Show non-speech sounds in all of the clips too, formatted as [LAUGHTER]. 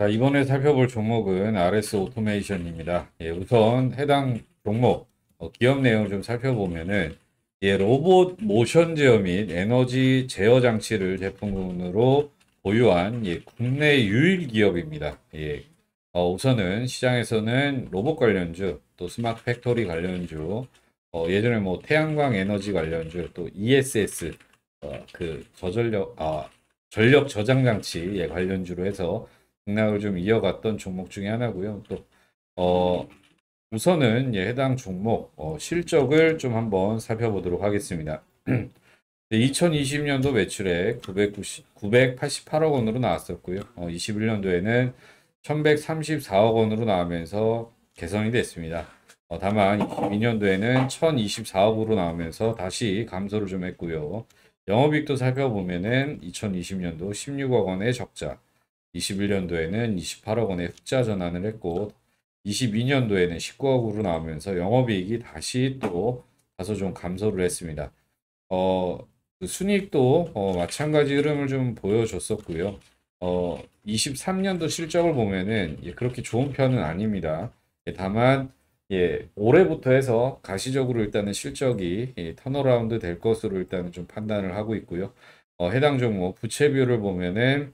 자, 이번에 살펴볼 종목은 RS 오토메이션입니다. 예, 우선 해당 종목 어, 기업 내용 좀 살펴보면은 예, 로봇 모션 제어 및 에너지 제어 장치를 제품군으로 보유한 예, 국내 유일 기업입니다. 예, 어, 우선은 시장에서는 로봇 관련주, 또 스마트 팩토리 관련주, 어, 예전에 뭐 태양광 에너지 관련주, 또 ESS 어, 그 저전력 아 전력 저장 장치 예, 관련주로 해서 맥락을 좀 이어갔던 종목 중에 하나고요. 또 어, 우선은 예, 해당 종목 어, 실적을 좀 한번 살펴보도록 하겠습니다. 2020년도 [CLEARS THROAT] 매출액 990, 988억 원으로 나왔었고요. 어, 21년도에는 1134억 원으로 나오면서 개선이 됐습니다. 어, 다만 22년도에는 1024억으로 나오면서 다시 감소를 좀 했고요. 영업이익도 살펴보면은 2020년도 16억 원의 적자, 21년도에는 28억 원의 흑자 전환을 했고 22년도에는 19억으로 나오면서 영업이익이 다시 또 다소 좀 감소를 했습니다. 어, 그 순익도 어, 마찬가지 흐름을 좀 보여줬었고요. 어, 23년도 실적을 보면은 예, 그렇게 좋은 편은 아닙니다. 예, 다만 예, 올해부터 해서 가시적으로 일단은 실적이 예, 턴어라운드 될 것으로 일단은 좀 판단을 하고 있고요. 어, 해당 종목 부채비율을 보면은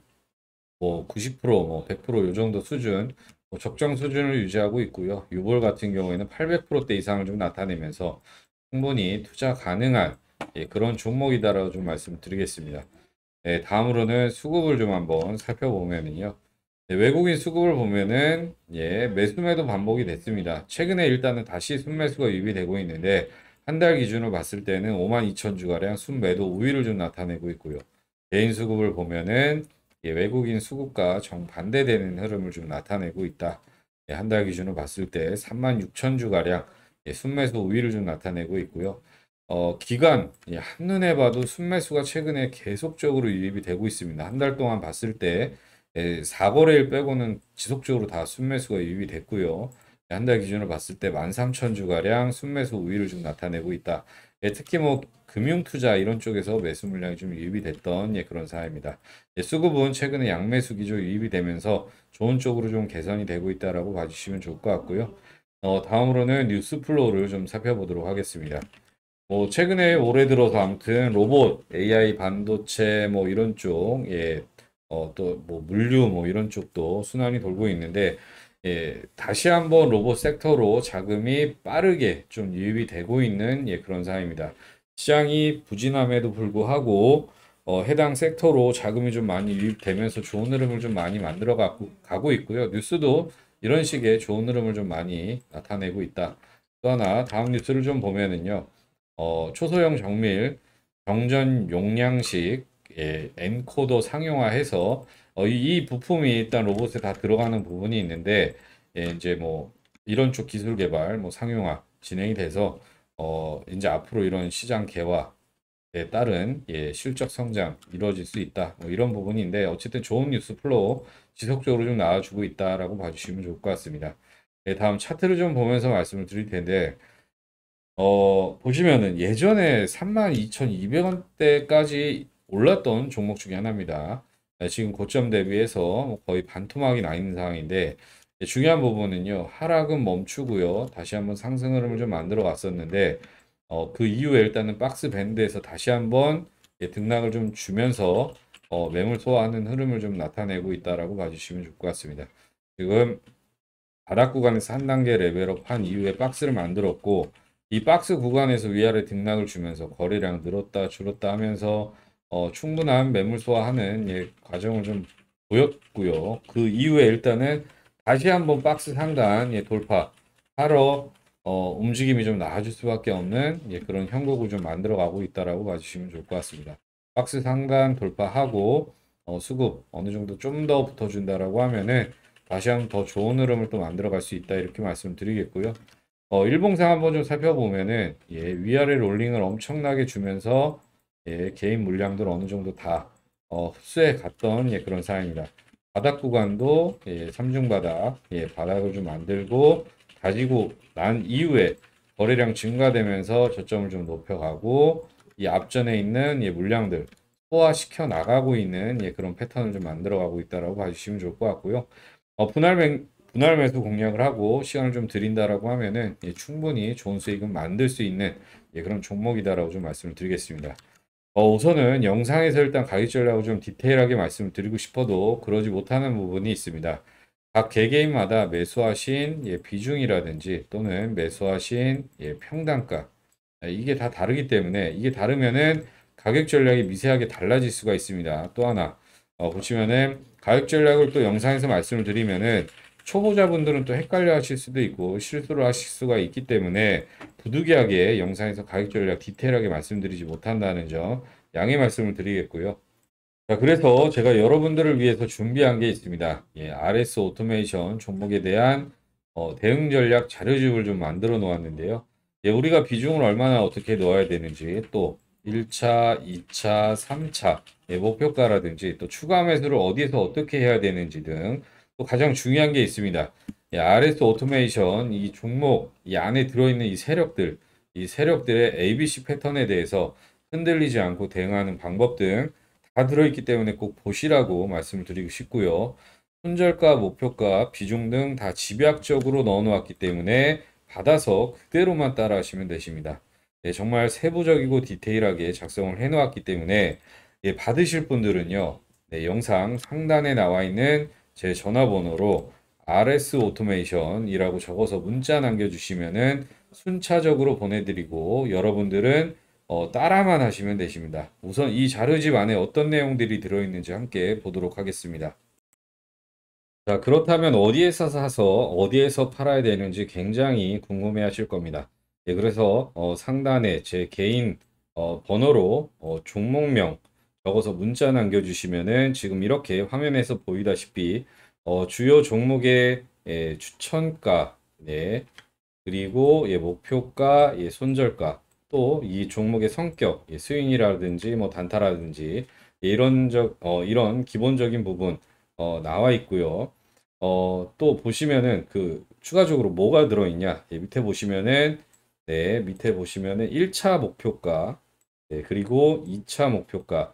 뭐 90%, 뭐 100%요 정도 수준 뭐 적정 수준을 유지하고 있고요. 유볼 같은 경우에는 800%대 이상을 좀 나타내면서 충분히 투자 가능한 예, 그런 종목이다라고 좀 말씀드리겠습니다. 예, 다음으로는 수급을 좀 한번 살펴보면은요. 예, 외국인 수급을 보면은 예, 매수매도 반복이 됐습니다. 최근에 일단은 다시 순매수가 유비되고 있는데 한 달 기준으로 봤을 때는 5만 2천 주가량 순매도 우위를 좀 나타내고 있고요. 개인 수급을 보면은 예, 외국인 수급과 정반대되는 흐름을 좀 나타내고 있다. 예, 한달 기준으로 봤을 때 3만 6천 주가량 예, 순매수 우위를 좀 나타내고 있고요. 어, 기간 예, 한눈에 봐도 순매수가 최근에 계속적으로 유입이 되고 있습니다. 한 달 동안 봤을 때 예, 4거래일 빼고는 지속적으로 다 순매수가 유입이 됐고요. 예, 한달 기준으로 봤을 때 13,000주가량 순매수 우위를 좀 나타내고 있다. 예, 특히 뭐 금융투자 이런 쪽에서 매수 물량이 좀 유입이 됐던 예, 그런 사례입니다. 예, 수급은 최근에 양매수 기조 유입이 되면서 좋은 쪽으로 좀 개선이 되고 있다라고 봐주시면 좋을 것 같고요. 어, 다음으로는 뉴스 플로우를 좀 살펴보도록 하겠습니다. 뭐 최근에 올해 들어서 아무튼 로봇, AI, 반도체 뭐 이런 쪽, 예, 어, 또뭐 물류 뭐 이런 쪽도 순환이 돌고 있는데 예, 다시 한번 로봇 섹터로 자금이 빠르게 좀 유입이 되고 있는 예, 그런 상황입니다. 시장이 부진함에도 불구하고 어, 해당 섹터로 자금이 좀 많이 유입되면서 좋은 흐름을 좀 많이 만들어 가고, 가고 있고요. 뉴스도 이런 식의 좋은 흐름을 좀 많이 나타내고 있다. 또 하나 다음 뉴스를 좀 보면은요. 어, 초소형 정밀 정전 용량식 예, 엔코더 상용화해서 어, 이, 이, 부품이 일단 로봇에 다 들어가는 부분이 있는데 예, 이제 뭐 이런 쪽 기술 개발 뭐 상용화 진행이 돼서 어, 이제 앞으로 이런 시장 개화 에 따른 예, 실적 성장 이루어질 수 있다 뭐 이런 부분인데 어쨌든 좋은 뉴스 플로우 지속적으로 좀 나와주고 있다라고 봐주시면 좋을 것 같습니다 예, 다음 차트를 좀 보면서 말씀을 드릴 텐데 어 보시면은 예전에 32,200원대까지 올랐던 종목 중에 하나입니다 예, 지금 고점 대비해서 거의 반토막이 나 있는 상황인데 네, 중요한 부분은요. 하락은 멈추고요. 다시 한번 상승 흐름을 좀 만들어 갔었는데 어, 그 이후에 일단은 박스 밴드에서 다시 한번 예, 등락을 좀 주면서 어, 매물 소화하는 흐름을 좀 나타내고 있다라고 봐주시면 좋을 것 같습니다. 지금 바닥 구간에서 한 단계 레벨업 한 이후에 박스를 만들었고 이 박스 구간에서 위아래 등락을 주면서 거래량 늘었다 줄었다 하면서 어, 충분한 매물 소화하는 예, 과정을 좀 보였고요. 그 이후에 일단은 다시 한번 박스 상단 예, 돌파하러 어, 움직임이 좀 나아질 수밖에 없는 예, 그런 형국을 좀 만들어가고 있다라고 봐주시면 좋을 것 같습니다. 박스 상단 돌파하고 어, 수급 어느 정도 좀 더 붙어준다라고 하면은 다시 한번 더 좋은 흐름을 또 만들어갈 수 있다 이렇게 말씀드리겠고요. 어, 일봉상 한번 좀 살펴보면은 예, 위아래 롤링을 엄청나게 주면서 예, 개인 물량들 어느 정도 다 어, 흡수해 갔던 예, 그런 상황입니다. 바닥 구간도 예, 삼중 바닥, 예, 바닥을 좀 만들고 가지고 난 이후에 거래량 증가되면서 저점을 좀 높여가고 이 앞전에 있는 예, 물량들 소화시켜 나가고 있는 예, 그런 패턴을 좀 만들어가고 있다라고 봐주시면 좋을 것 같고요. 어, 분할 맹, 분할 매수 공략을 하고 시간을 좀 드린다라고 하면은 예, 충분히 좋은 수익은 만들 수 있는 예, 그런 종목이다라고 좀 말씀을 드리겠습니다. 어, 우선은 영상에서 일단 가격 전략을 좀 디테일하게 말씀드리고 싶어도 그러지 못하는 부분이 있습니다. 각 개개인마다 매수하신 예, 비중이라든지 또는 매수하신 예, 평단가 아, 이게 다 다르기 때문에 이게 다르면은 가격 전략이 미세하게 달라질 수가 있습니다. 또 하나 어, 보시면은 가격 전략을 또 영상에서 말씀을 드리면은 초보자분들은 또 헷갈려 하실 수도 있고 실수를 하실 수가 있기 때문에 부득이하게 영상에서 가격 전략 디테일하게 말씀드리지 못한다는 점 양해 말씀을 드리겠고요. 자, 그래서 제가 여러분들을 위해서 준비한 게 있습니다. 예, RS 오토메이션 종목에 대한 어, 대응 전략 자료집을 좀 만들어 놓았는데요. 예, 우리가 비중을 얼마나 어떻게 넣어야 되는지 또 1차, 2차, 3차 예, 목표가라든지 또 추가 매수를 어디에서 어떻게 해야 되는지 등 가장 중요한 게 있습니다. 이 RS 오토메이션 이 종목 이 안에 들어있는 이 세력들 이 세력들의 ABC 패턴에 대해서 흔들리지 않고 대응하는 방법 등 다 들어있기 때문에 꼭 보시라고 말씀을 드리고 싶고요. 손절가, 목표가, 비중 등 다 집약적으로 넣어놓았기 때문에 받아서 그대로만 따라하시면 되십니다. 네, 정말 세부적이고 디테일하게 작성을 해놓았기 때문에 예, 받으실 분들은요. 네, 영상 상단에 나와 있는 제 전화번호로 RS 오토메이션이라고 적어서 문자 남겨주시면은 순차적으로 보내드리고 여러분들은 어, 따라만 하시면 되십니다. 우선 이 자료집 안에 어떤 내용들이 들어있는지 함께 보도록 하겠습니다. 자 그렇다면 어디에서 사서 어디에서 팔아야 되는지 굉장히 궁금해 하실 겁니다. 예, 그래서 어, 상단에 제 개인 어, 번호로 어, 종목명 여기서 문자 남겨주시면은 지금 이렇게 화면에서 보이다시피 어, 주요 종목의 예, 추천가, 예, 그리고 예, 목표가, 예, 손절가, 또 이 종목의 성격, 예, 스윙이라든지 뭐 단타라든지 예, 이런 적, 어, 이런 기본적인 부분 어, 나와 있고요. 어, 또 보시면은 그 추가적으로 뭐가 들어있냐? 예, 밑에 보시면은 네, 밑에 보시면은 1차 목표가, 예, 그리고 2차 목표가,